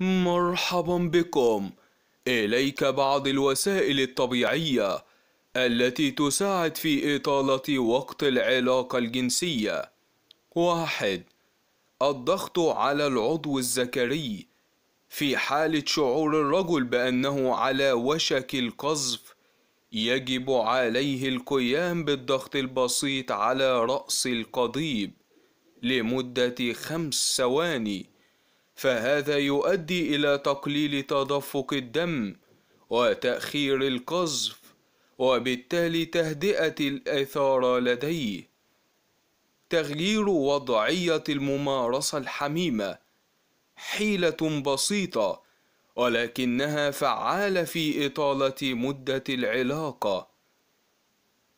مرحبا بكم إليك بعض الوسائل الطبيعية التي تساعد في إطالة وقت العلاقة الجنسية واحد الضغط على العضو الذكري في حالة شعور الرجل بأنه على وشك القذف يجب عليه القيام بالضغط البسيط على رأس القضيب لمدة خمس ثواني فهذا يؤدي إلى تقليل تدفق الدم وتأخير القذف وبالتالي تهدئة الإثارة لديه تغيير وضعية الممارسة الحميمة حيلة بسيطة ولكنها فعالة في إطالة مدة العلاقة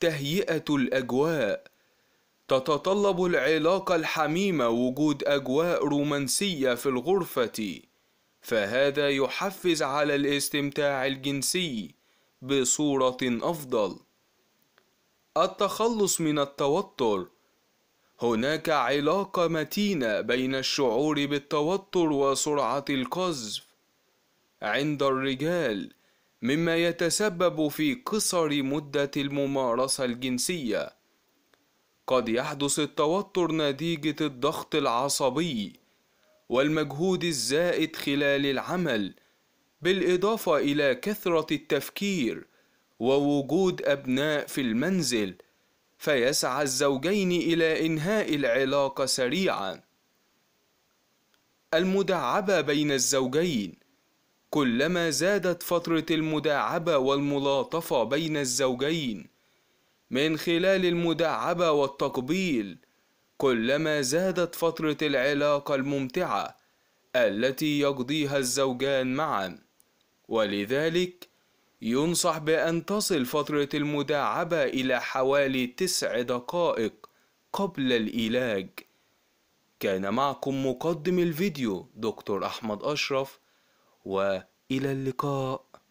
تهيئة الأجواء تتطلب العلاقة الحميمة وجود أجواء رومانسية في الغرفة فهذا يحفز على الاستمتاع الجنسي بصورة أفضل التخلص من التوتر هناك علاقة متينة بين الشعور بالتوتر وسرعة القذف عند الرجال مما يتسبب في قصر مدة الممارسة الجنسية قد يحدث التوتر نتيجة الضغط العصبي والمجهود الزائد خلال العمل بالإضافة إلى كثرة التفكير ووجود أبناء في المنزل فيسعى الزوجين إلى إنهاء العلاقة سريعا المداعبة بين الزوجين كلما زادت فترة المداعبة والملاطفة بين الزوجين من خلال المداعبة والتقبيل كلما زادت فترة العلاقة الممتعة التي يقضيها الزوجان معا ولذلك ينصح بأن تصل فترة المداعبة إلى حوالي تسع دقائق قبل الإلاج كان معكم مقدم الفيديو دكتور أحمد أشرف وإلى اللقاء